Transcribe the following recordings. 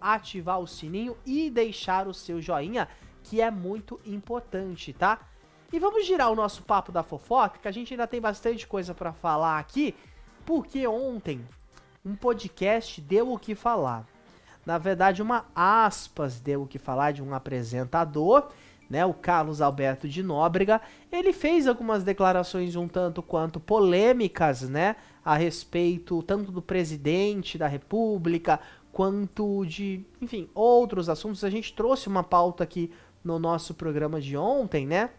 ativar o sininho e deixar o seu joinha, que é muito importante, tá? E vamos girar o nosso papo da fofoca, que a gente ainda tem bastante coisa para falar aqui, porque ontem um podcast deu o que falar. Na verdade, uma aspas deu o que falar de um apresentador, né, o Carlos Alberto de Nóbrega. Ele fez algumas declarações um tanto quanto polêmicas, né, a respeito tanto do presidente da República quanto de, enfim, outros assuntos. A gente trouxe uma pauta aqui no nosso programa de ontem, né?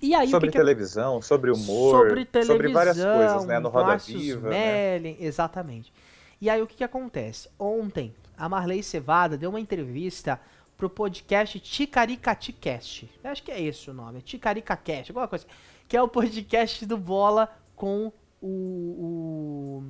E aí, sobre que que... televisão, sobre humor, sobre, televisão, sobre várias coisas, né? No Roda Marcius Viva. Mellen, né? Exatamente. E aí o que, que acontece? Ontem, a Marley Cevada deu uma entrevista pro podcast Ticaricaticast. Acho que é esse o nome, é Ticaricacast, alguma coisa. Assim, que é o podcast do Bola com o, o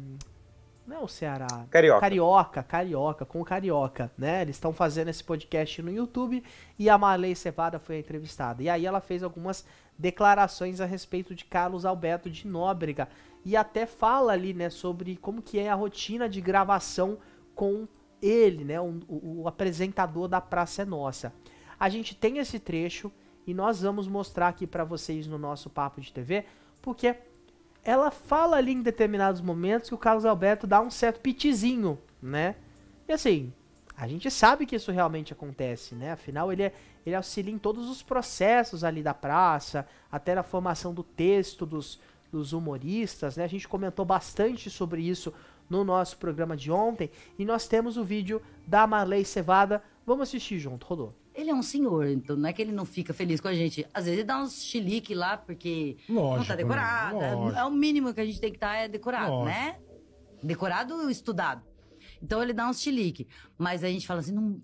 não é o Ceará. Carioca. Carioca, Carioca, com Carioca, né? Eles estão fazendo esse podcast no YouTube e a Marley Cevada foi entrevistada. E aí ela fez algumas declarações a respeito de Carlos Alberto de Nóbrega e até fala ali, né, sobre como que é a rotina de gravação com ele, né, o, o apresentador da Praça é Nossa. A gente tem esse trecho e nós vamos mostrar aqui para vocês no nosso papo de TV, porque ela fala ali em determinados momentos que o Carlos Alberto dá um certo pitizinho, né? E assim, a gente sabe que isso realmente acontece, né? Afinal, ele, é, ele auxilia em todos os processos ali da praça, até na formação do texto dos, dos humoristas, né? A gente comentou bastante sobre isso no nosso programa de ontem. E nós temos o vídeo da Marley Cevada. Vamos assistir junto, rodou. Ele é um senhor, então não é que ele não fica feliz com a gente. Às vezes ele dá uns chilique lá, porque lógico, não tá né? decorado. Né? É o mínimo que a gente tem que estar tá, é decorado, né? lógico. né? Decorado estudado. Então ele dá uns chilique. Mas a gente fala assim, não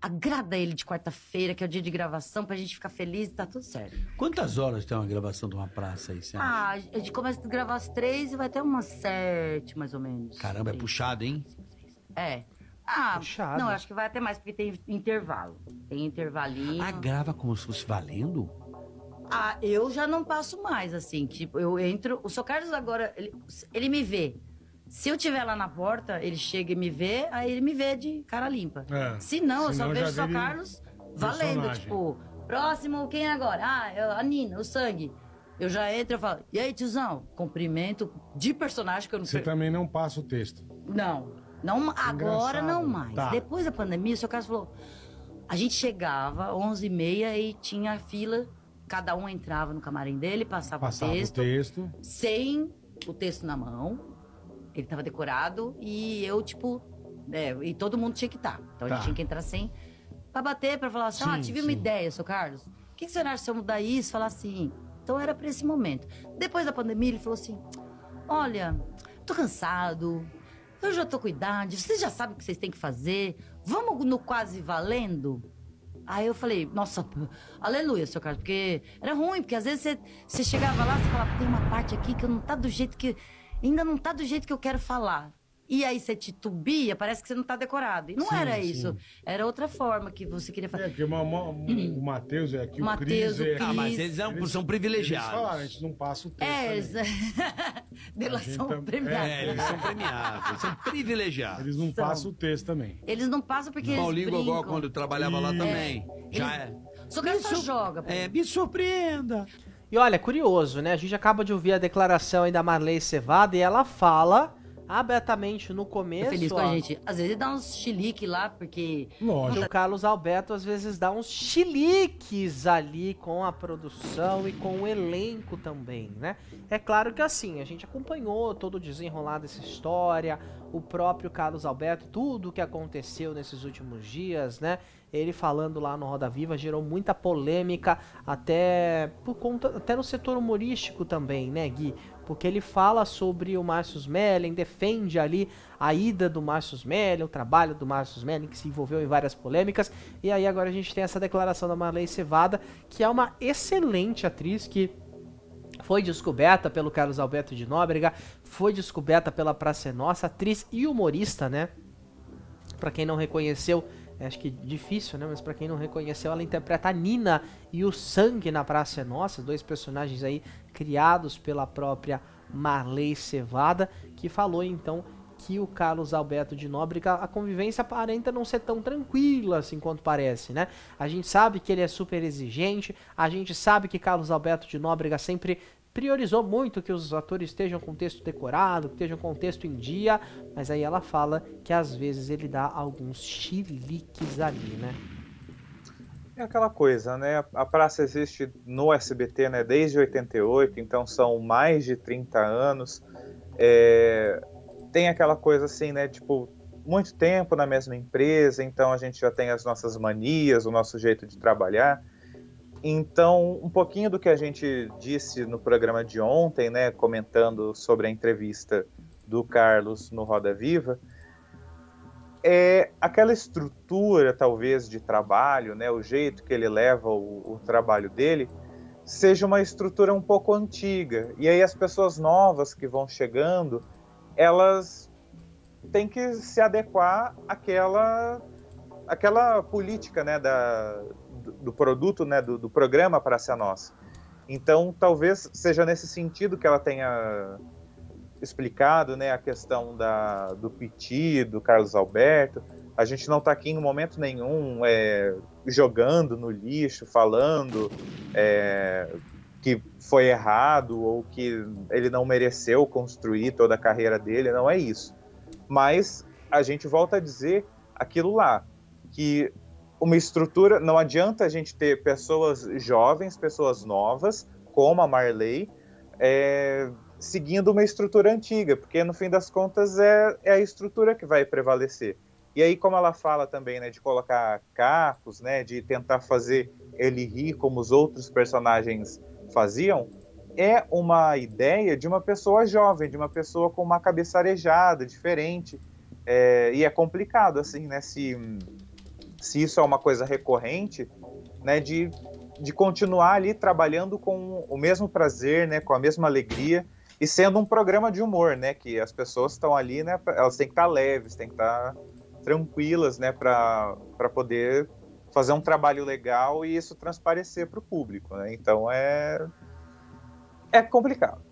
agrada ele de quarta-feira, que é o dia de gravação, pra gente ficar feliz e tá tudo certo. Quantas horas tem uma gravação de uma praça aí, Sérgio? Ah, a gente começa a gravar às três e vai até umas sete, mais ou menos. Caramba, é puxado, hein? É. Ah, não, acho que vai até mais, porque tem intervalo. Tem intervalinho. Ah, grava como se fosse valendo? Ah, eu já não passo mais, assim. Tipo, eu entro. O seu Carlos agora, ele, ele me vê. Se eu tiver lá na porta, ele chega e me vê, aí ele me vê de cara limpa. É, se não, eu só vejo o seu Carlos valendo. Tipo, próximo, quem é agora? Ah, é a Nina, o sangue. Eu já entro e falo, e aí, tiozão? Cumprimento de personagem que eu não sei. Você per... também não passa o texto. Não. Não, agora não mais. Tá. Depois da pandemia, o seu caso falou. A gente chegava 11h30 e tinha fila, cada um entrava no camarim dele, passava, passava o, texto, o texto. Sem o texto na mão. Ele tava decorado e eu, tipo. É, e todo mundo tinha que estar. Tá. Então tá. a gente tá. tinha que entrar sem. Pra bater, pra falar assim: ah, sim, ah, tive sim. uma ideia, seu Carlos. O que, que você acha se eu mudar isso? Falar assim. Então era pra esse momento. Depois da pandemia, ele falou assim: olha, tô cansado eu já tô com idade, vocês já sabem o que vocês têm que fazer, vamos no quase valendo? Aí eu falei, nossa, aleluia, seu Carlos, porque era ruim, porque às vezes você, você chegava lá, você falava, tem uma parte aqui que não tá do jeito que. Ainda não tá do jeito que eu quero falar. E aí você titubia, parece que você não está decorado. E não sim, era sim. isso. Era outra forma que você queria fazer. É, que o, o, o Matheus é aqui, o, Mateus, o é Cris é... Ah, mas eles, são, eles, são privilegiados. Eles falaram, a gente não passa o texto. É, eles... delação tá... É, premiada. É, eles são premiados, eles são privilegiados. Eles não são. passam o texto também. Eles não passam porque eles Paulinho eles Gogó, quando trabalhava e... lá também, é, já eles... é... Só que me só joga. É, me surpreenda. E olha, curioso, né? A gente acaba de ouvir a declaração aí da Marley Cevada e ela fala abertamente no tá começo. Tô feliz com ó, a gente. Às vezes dá uns chilique lá, porque. Lógico. O Carlos Alberto às vezes dá uns chiliques ali com a produção e com o elenco também, né? É claro que assim, a gente acompanhou todo o desenrolar dessa história, o próprio Carlos Alberto, tudo o que aconteceu nesses últimos dias, né? ele falando lá no Roda Viva gerou muita polêmica, até por conta, até no setor humorístico também, né, Gui? Porque ele fala sobre o Márcio Smelling, defende ali a ida do Márcio Smelling, o trabalho do Márcio Smelling, que se envolveu em várias polêmicas. E aí agora a gente tem essa declaração da Marley Cevada, que é uma excelente atriz que foi descoberta pelo Carlos Alberto de Nóbrega, foi descoberta pela Praça é Nossa, atriz e humorista, né? Para quem não reconheceu, é, acho que difícil, né? Mas para quem não reconheceu, ela interpreta a Nina e o Sangue na Praça é Nossa, dois personagens aí criados pela própria Marley Cevada, que falou então que o Carlos Alberto de Nóbrega, a convivência aparenta não ser tão tranquila assim quanto parece, né? A gente sabe que ele é super exigente, a gente sabe que Carlos Alberto de Nóbrega sempre priorizou muito que os atores estejam com o texto decorado, que estejam com o texto em dia, mas aí ela fala que às vezes ele dá alguns chiliques ali, né? É aquela coisa, né? A praça existe no SBT né, desde 88, então são mais de 30 anos. É... Tem aquela coisa assim, né? Tipo, muito tempo na mesma empresa, então a gente já tem as nossas manias, o nosso jeito de trabalhar. Então, um pouquinho do que a gente disse no programa de ontem, né, comentando sobre a entrevista do Carlos no Roda Viva, é aquela estrutura, talvez, de trabalho, né, o jeito que ele leva o, o trabalho dele, seja uma estrutura um pouco antiga. E aí as pessoas novas que vão chegando, elas têm que se adequar àquela, àquela política né, da, do produto, né, do, do programa para ser nossa. Então, talvez seja nesse sentido que ela tenha explicado, né, a questão da, do Piti, do Carlos Alberto. A gente não está aqui em momento nenhum é, jogando no lixo, falando é, que foi errado ou que ele não mereceu construir toda a carreira dele, não é isso. Mas a gente volta a dizer aquilo lá, que uma estrutura. Não adianta a gente ter pessoas jovens, pessoas novas, como a Marley, é, seguindo uma estrutura antiga, porque no fim das contas é, é a estrutura que vai prevalecer. E aí, como ela fala também, né, de colocar cacos, né, de tentar fazer ele rir como os outros personagens faziam, é uma ideia de uma pessoa jovem, de uma pessoa com uma cabeça arejada, diferente. É, e é complicado, assim, né, se se isso é uma coisa recorrente, né, de, de continuar ali trabalhando com o mesmo prazer, né, com a mesma alegria e sendo um programa de humor, né, que as pessoas estão ali, né, elas têm que estar tá leves, têm que estar tá tranquilas, né, para poder fazer um trabalho legal e isso transparecer para o público, né? Então é é complicado.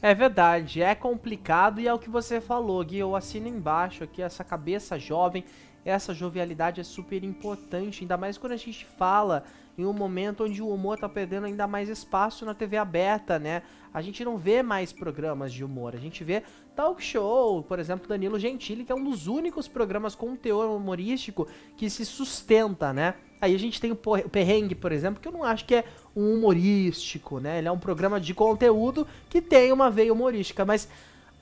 É verdade, é complicado e é o que você falou, Gui. Eu assino embaixo aqui essa cabeça jovem essa jovialidade é super importante, ainda mais quando a gente fala em um momento onde o humor está perdendo ainda mais espaço na TV aberta, né? A gente não vê mais programas de humor, a gente vê talk show, por exemplo, Danilo Gentili, que é um dos únicos programas com teor humorístico que se sustenta, né? Aí a gente tem o Perrengue, por exemplo, que eu não acho que é um humorístico, né? Ele é um programa de conteúdo que tem uma veia humorística, mas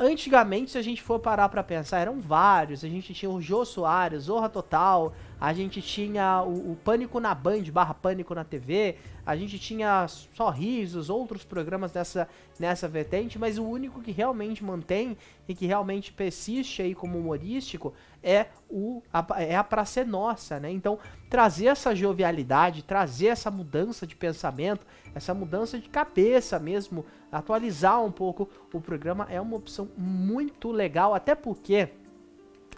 antigamente, se a gente for parar para pensar, eram vários. A gente tinha o Jô Soares, Zorra Total, a gente tinha o, o Pânico na Band, barra Pânico na TV, a gente tinha sorrisos, outros programas dessa, nessa vertente, mas o único que realmente mantém e que realmente persiste aí como humorístico é, o, a, é a pra ser nossa, né? Então, trazer essa jovialidade, trazer essa mudança de pensamento, essa mudança de cabeça mesmo, atualizar um pouco o programa é uma opção muito legal, até porque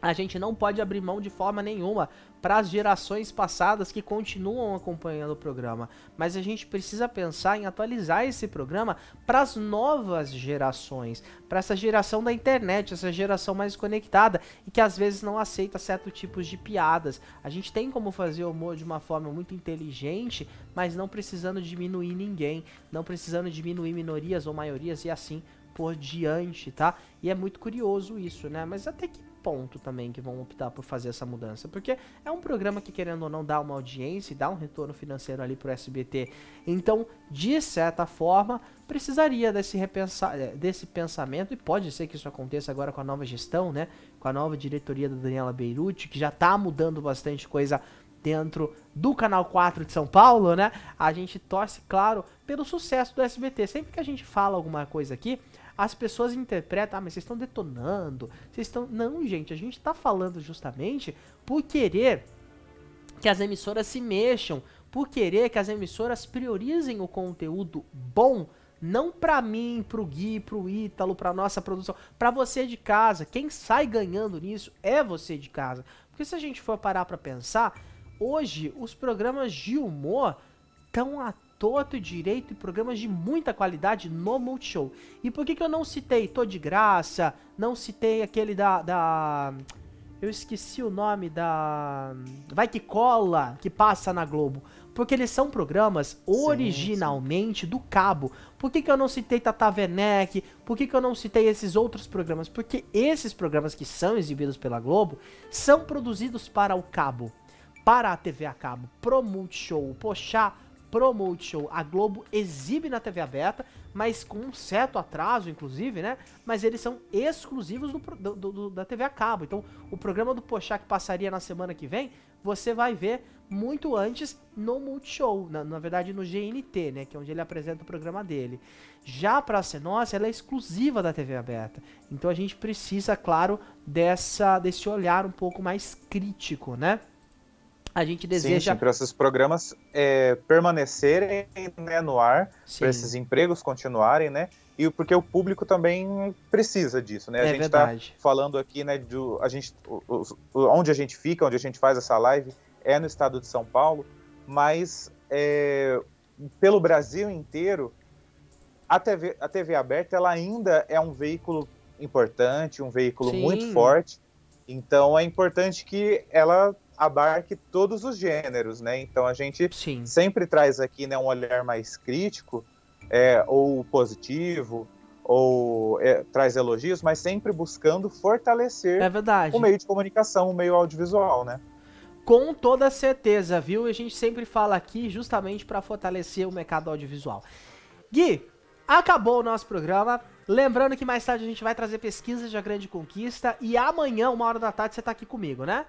a gente não pode abrir mão de forma nenhuma para as gerações passadas que continuam acompanhando o programa, mas a gente precisa pensar em atualizar esse programa para as novas gerações, para essa geração da internet, essa geração mais conectada e que às vezes não aceita certo tipos de piadas. A gente tem como fazer humor de uma forma muito inteligente, mas não precisando diminuir ninguém, não precisando diminuir minorias ou maiorias e assim por diante, tá? E é muito curioso isso, né? Mas até que ponto também que vão optar por fazer essa mudança. Porque é um programa que, querendo ou não, dá uma audiência e dá um retorno financeiro ali pro SBT. Então, de certa forma, precisaria desse, repensar, eh, desse pensamento, e pode ser que isso aconteça agora com a nova gestão, né? Com a nova diretoria da Daniela Beirute, que já tá mudando bastante coisa dentro do Canal 4 de São Paulo, né? A gente torce, claro, pelo sucesso do SBT. Sempre que a gente fala alguma coisa aqui, as pessoas interpretam, ah, mas vocês estão detonando, vocês estão. Não, gente, a gente está falando justamente por querer que as emissoras se mexam, por querer que as emissoras priorizem o conteúdo bom não para mim, pro Gui, pro Ítalo, pra nossa produção, para você de casa. Quem sai ganhando nisso é você de casa. Porque se a gente for parar para pensar, hoje os programas de humor estão até Torto e Direito e programas de muita qualidade no Multishow. E por que, que eu não citei Tô de Graça, não citei aquele da, da... Eu esqueci o nome da... Vai Que Cola, que passa na Globo. Porque eles são programas originalmente sim, sim. do cabo. Por que, que eu não citei Tata Werneck? Por que, que eu não citei esses outros programas? Porque esses programas que são exibidos pela Globo são produzidos para o cabo para a TV a cabo, pro Multishow, Pochá, pro Multishow. A Globo exibe na TV aberta, mas com um certo atraso, inclusive, né? Mas eles são exclusivos do, do, do, da TV a cabo. Então, o programa do Pochá que passaria na semana que vem, você vai ver muito antes no Multishow, na, na verdade no GNT, né, que é onde ele apresenta o programa dele. Já a Praça Nossa, ela é exclusiva da TV aberta. Então a gente precisa, claro, dessa desse olhar um pouco mais crítico, né? A gente deseja. Sim, sim, para esses programas é, permanecerem né, no ar, para esses empregos continuarem, né? E porque o público também precisa disso, né? A é gente está falando aqui, né? a gente, onde a gente fica, onde a gente faz essa live, é no estado de São Paulo, mas é, pelo Brasil inteiro, a TV, a TV aberta ela ainda é um veículo importante, um veículo sim. muito forte. Então é importante que ela abarque todos os gêneros, né? Então a gente Sim. sempre traz aqui né, um olhar mais crítico, é, ou positivo, ou é, traz elogios, mas sempre buscando fortalecer é o meio de comunicação, o meio audiovisual, né? Com toda certeza, viu? E a gente sempre fala aqui justamente para fortalecer o mercado audiovisual. Gui, acabou o nosso programa. Lembrando que mais tarde a gente vai trazer pesquisas da Grande Conquista e amanhã, uma hora da tarde, você está aqui comigo, né?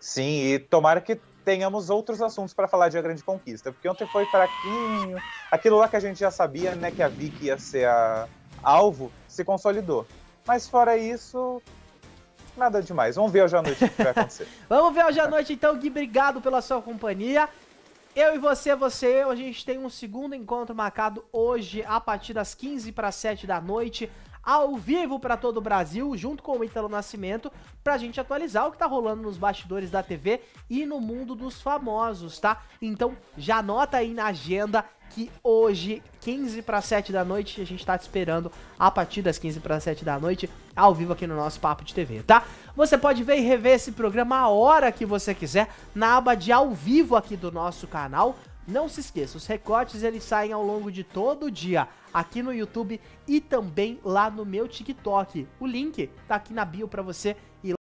Sim, e tomara que tenhamos outros assuntos para falar de A Grande Conquista, porque ontem foi fraquinho. Aquilo lá que a gente já sabia, né, que a Vicky ia ser a alvo, se consolidou. Mas fora isso, nada demais. Vamos ver hoje à noite o que vai acontecer. Vamos ver hoje à noite, então, Gui. Obrigado pela sua companhia. Eu e você, você e eu, a gente tem um segundo encontro marcado hoje a partir das 15 para 7 da noite ao vivo para todo o Brasil, junto com o Ítalo Nascimento, pra gente atualizar o que tá rolando nos bastidores da TV e no mundo dos famosos, tá? Então já anota aí na agenda que hoje, 15 para 7 da noite, a gente tá te esperando a partir das 15 para 7 da noite, ao vivo aqui no nosso Papo de TV, tá? Você pode ver e rever esse programa a hora que você quiser na aba de ao vivo aqui do nosso canal não se esqueça, os recortes eles saem ao longo de todo o dia, aqui no YouTube e também lá no meu TikTok. O link tá aqui na bio para você ir